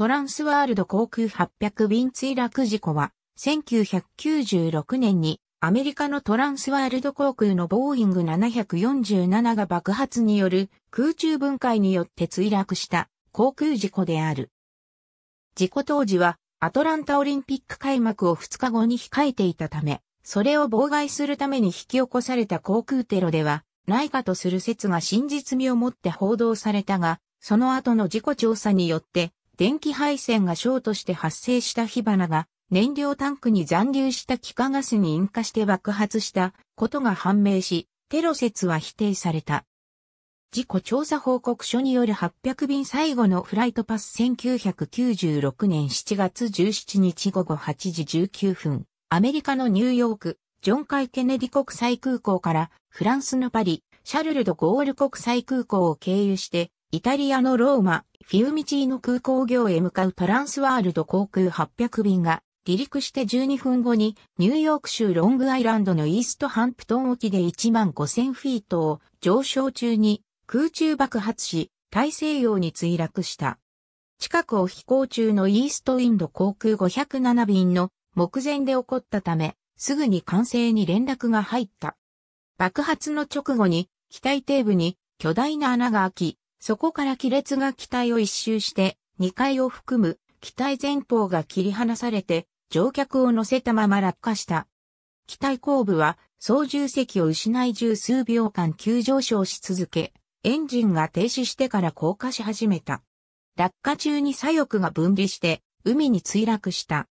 トランスワールド航空800便墜落事故は、1996年にアメリカのトランスワールド航空のボーイング747が爆発による空中分解によって墜落した航空事故である。事故当時はアトランタオリンピック開幕を2日後に控えていたため、それを妨害するために引き起こされた航空テロではないかとする説が真実味をもって報道されたが、その後の事故調査によって電気配線がショートして発生した火花が燃料タンクに残留した気化ガスに引火して爆発したことが判明し、テロ説は否定された。事故調査報告書による800便最後のフライトパス1996年7月17日午後8時19分、アメリカのニューヨーク、ジョン・カイ・ケネディ国際空港からフランスのパリ、シャルル・ド・ゴール国際空港を経由して、イタリアのローマ、フィウミチーノ空港業へ向かうパランスワールド航空800便が離陸して12分後にニューヨーク州ロングアイランドのイーストハンプトン沖で1万5000フィートを上昇中に空中爆発し大西洋に墜落した。近くを飛行中のイーストインド航空507便の目前で起こったためすぐに管制に連絡が入った。爆発の直後に機体底部に巨大な穴が開きそこから亀裂が機体を一周して、2階を含む機体前方が切り離されて、乗客を乗せたまま落下した。機体後部は操縦席を失い十数秒間急上昇し続け、エンジンが停止してから降下し始めた。落下中に左翼が分離して、海に墜落した。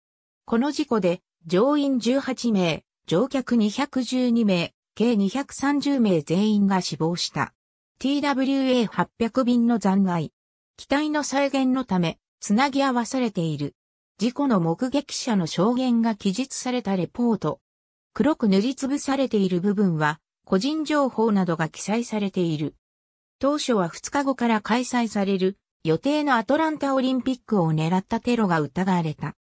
この事故で、乗員18名、乗客212名、計230名全員が死亡した。TWA800 便の残骸。機体の再現のため、つなぎ合わされている。事故の目撃者の証言が記述されたレポート。黒く塗りつぶされている部分は、個人情報などが記載されている。当初は2日後から開催される予定のアトランタオリンピックを狙ったテロが疑われた。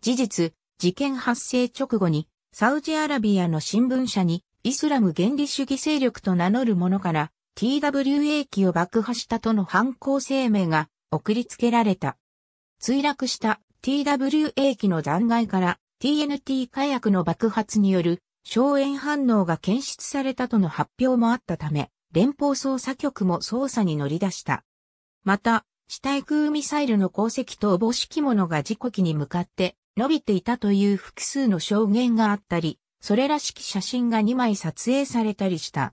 事実、事件発生直後にサウジアラビアの新聞社にイスラム原理主義勢力と名乗る者から TWA 機を爆破したとの犯行声明が送りつけられた。墜落した TWA 機の残骸から TNT 火薬の爆発による消炎反応が検出されたとの発表もあったため、連邦捜査局も捜査に乗り出した。また、地対空ミサイルの鉱石とおぼしきものが事故機に向かって伸びていたという複数の証言があったり、それらしき写真が2枚撮影されたりした。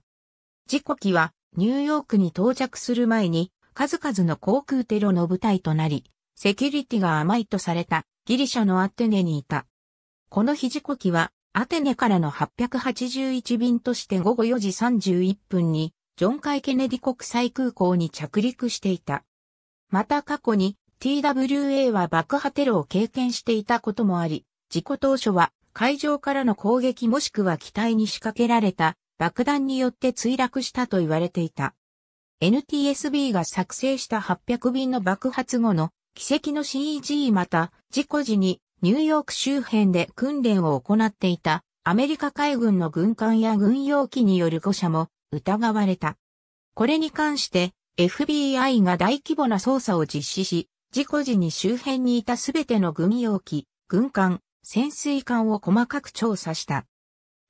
事故機はニューヨークに到着する前に、数々の航空テロの舞台となり、セキュリティが甘いとされたギリシャのアテネにいた。この肘こきは、アテネからの881便として午後4時31分に、ジョン・カイ・ケネディ国際空港に着陸していた。また過去に TWA は爆破テロを経験していたこともあり、事故当初は海上からの攻撃もしくは機体に仕掛けられた爆弾によって墜落したと言われていた。NTSB が作成した800便の爆発後の奇跡の CG また事故時にニューヨーク周辺で訓練を行っていたアメリカ海軍の軍艦や軍用機による誤射も疑われた。これに関して FBI が大規模な捜査を実施し、事故時に周辺にいたすべての軍用機、軍艦、潜水艦を細かく調査した。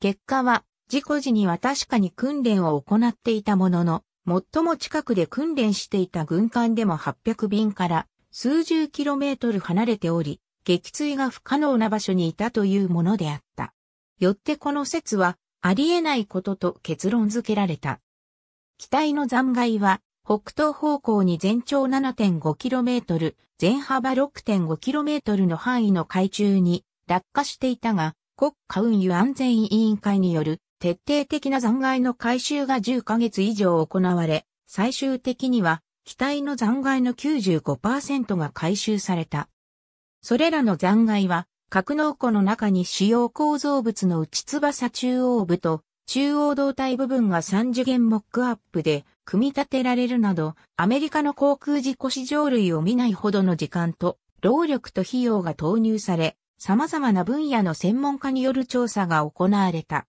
結果は事故時には確かに訓練を行っていたものの、最も近くで訓練していた軍艦でも800便から数十キロメートル離れており、撃墜が不可能な場所にいたというものであった。よってこの説はありえないことと結論付けられた。機体の残骸は北東方向に全長 7.5km、全幅 6.5km の範囲の海中に落下していたが、国家運輸安全委員会による徹底的な残骸の回収が10ヶ月以上行われ、最終的には機体の残骸の95%が回収された。それらの残骸は格納庫の中に主要構造物の内翼中央部と中央胴体部分が3次元モックアップで組み立てられるなど、アメリカの航空事故史上類を見ないほどの時間と、労力と費用が投入され、様々な分野の専門家による調査が行われた。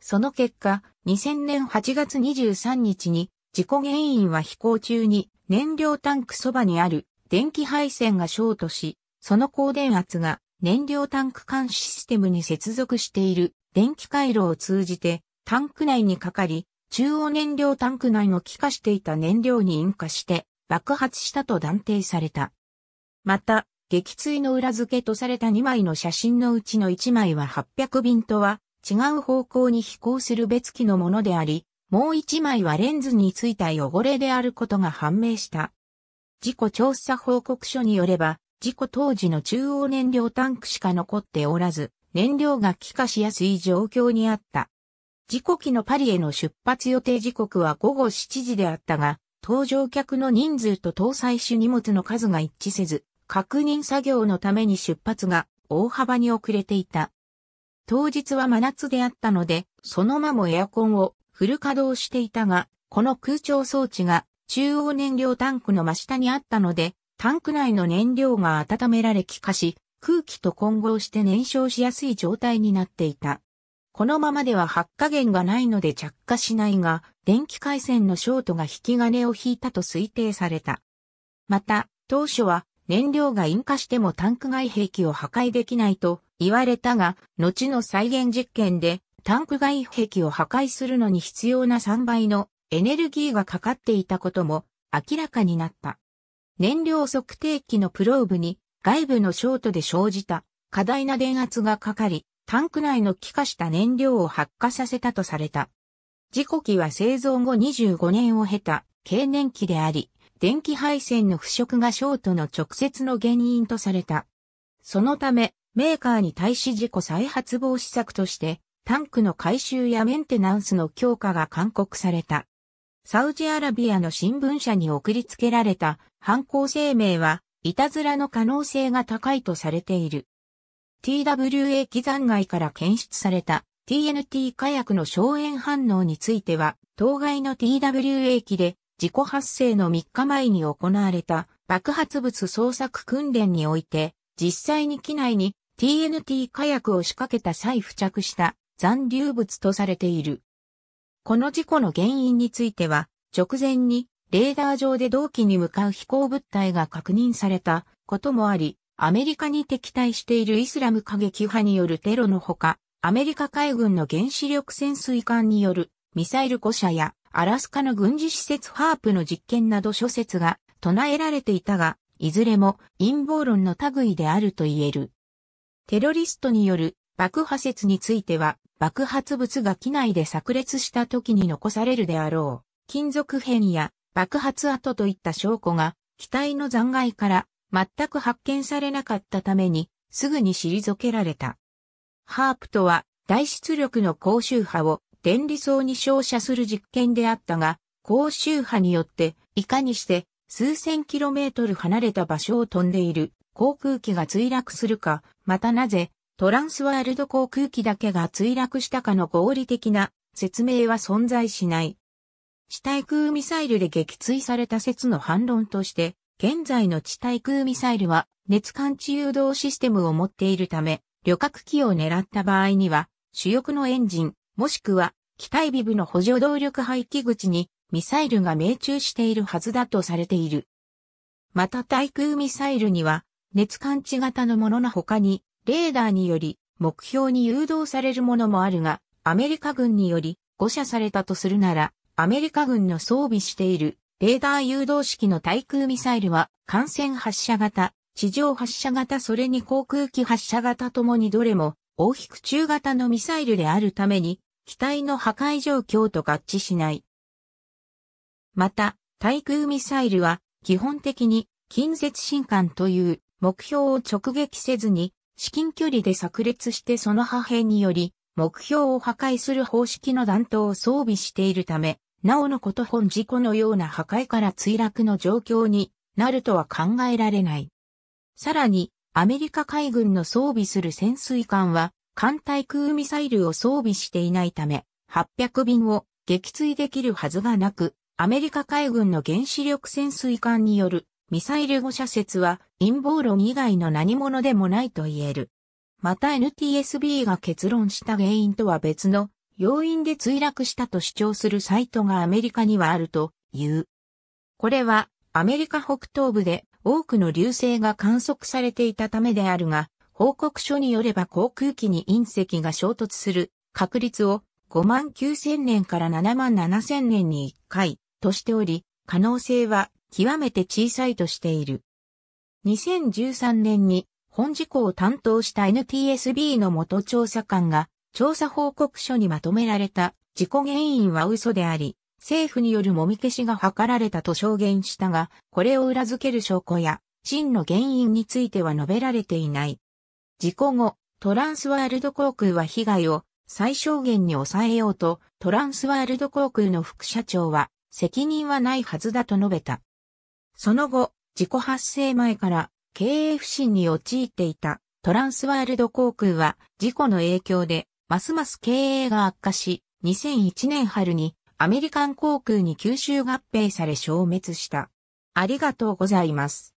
その結果、2000年8月23日に、事故原因は飛行中に燃料タンクそばにある電気配線がショートし、その高電圧が燃料タンク管システムに接続している電気回路を通じてタンク内にかかり、中央燃料タンク内の気化していた燃料に引火して爆発したと断定された。また、撃墜の裏付けとされた2枚の写真のうちの1枚は800便とは違う方向に飛行する別機のものであり、もう一枚はレンズについた汚れであることが判明した。事故調査報告書によれば、事故当時の中央燃料タンクしか残っておらず、燃料が気化しやすい状況にあった。事故機のパリへの出発予定時刻は午後7時であったが、搭乗客の人数と搭載種荷物の数が一致せず、確認作業のために出発が大幅に遅れていた。当日は真夏であったので、そのままエアコンをフル稼働していたが、この空調装置が中央燃料タンクの真下にあったので、タンク内の燃料が温められ気化し、空気と混合して燃焼しやすい状態になっていた。このままでは発火源がないので着火しないが、電気回線のショートが引き金を引いたと推定された。また、当初は燃料が引火してもタンク外兵器を破壊できないと言われたが、後の再現実験でタンク外壁を破壊するのに必要な3倍のエネルギーがかかっていたことも明らかになった。燃料測定器のプローブに外部のショートで生じた過大な電圧がかかり、タンク内の気化した燃料を発火させたとされた。事故機は製造後25年を経た経年期であり、電気配線の腐食がショートの直接の原因とされた。そのため、メーカーに対し事故再発防止策として、タンクの回収やメンテナンスの強化が勧告された。サウジアラビアの新聞社に送りつけられた犯行声明は、いたずらの可能性が高いとされている。TWA 機残外から検出された TNT 火薬の消炎反応については、当該の TWA 機で事故発生の3日前に行われた爆発物捜索訓練において、実際に機内に TNT 火薬を仕掛けた際付着した残留物とされている。この事故の原因については、直前にレーダー上で同期に向かう飛行物体が確認されたこともあり、アメリカに敵対しているイスラム過激派によるテロのほか、アメリカ海軍の原子力潜水艦によるミサイル誤射やアラスカの軍事施設ハープの実験など諸説が唱えられていたが、いずれも陰謀論の類であると言える。テロリストによる爆破説については、爆発物が機内で炸裂した時に残されるであろう、金属片や爆発跡といった証拠が、機体の残骸から全く発見されなかったために、すぐに退けられた。ハープとは、大出力の高周波を電離層に照射する実験であったが、高周波によって、いかにして数千キロメートル離れた場所を飛んでいる航空機が墜落するか、またなぜ、トランスワールド航空機だけが墜落したかの合理的な説明は存在しない。地対空ミサイルで撃墜された説の反論として、現在の地対空ミサイルは熱感知誘導システムを持っているため、旅客機を狙った場合には、主翼のエンジン、もしくは機体ビブの補助動力排気口にミサイルが命中しているはずだとされている。また対空ミサイルには熱感知型のものの他に、レーダーにより目標に誘導されるものもあるが、アメリカ軍により誤射されたとするなら、アメリカ軍の装備しているレーダー誘導式の対空ミサイルは、艦船発射型、地上発射型それに航空機発射型ともにどれも、大きく中型のミサイルであるために、機体の破壊状況と合致しない。また、対空ミサイルは、基本的に近接進艦という目標を直撃せずに、至近距離で炸裂してその破片により、目標を破壊する方式の弾頭を装備しているため、なおのこと本事故のような破壊から墜落の状況になるとは考えられない。さらに、アメリカ海軍の装備する潜水艦は、艦対空ミサイルを装備していないため、800便を撃墜できるはずがなく、アメリカ海軍の原子力潜水艦によるミサイル誤射説は陰謀論以外の何者でもないと言える。また NTSB が結論した原因とは別の要因で墜落したと主張するサイトがアメリカにはあるという。これはアメリカ北東部で多くの流星が観測されていたためであるが、報告書によれば航空機に隕石が衝突する確率を5万9000年から7万7000年に1回としており、可能性は極めて小さいとしている。2013年に本事故を担当した NTSB の元調査官が調査報告書にまとめられた事故原因は嘘であり、政府によるもみ消しが図られたと証言したが、これを裏付ける証拠や、真の原因については述べられていない。事故後、トランスワールド航空は被害を最小限に抑えようと、トランスワールド航空の副社長は、責任はないはずだと述べた。その後、事故発生前から経営不振に陥っていたトランスワールド航空は事故の影響でますます経営が悪化し、2001年春にアメリカン航空に吸収合併され消滅した。ありがとうございます。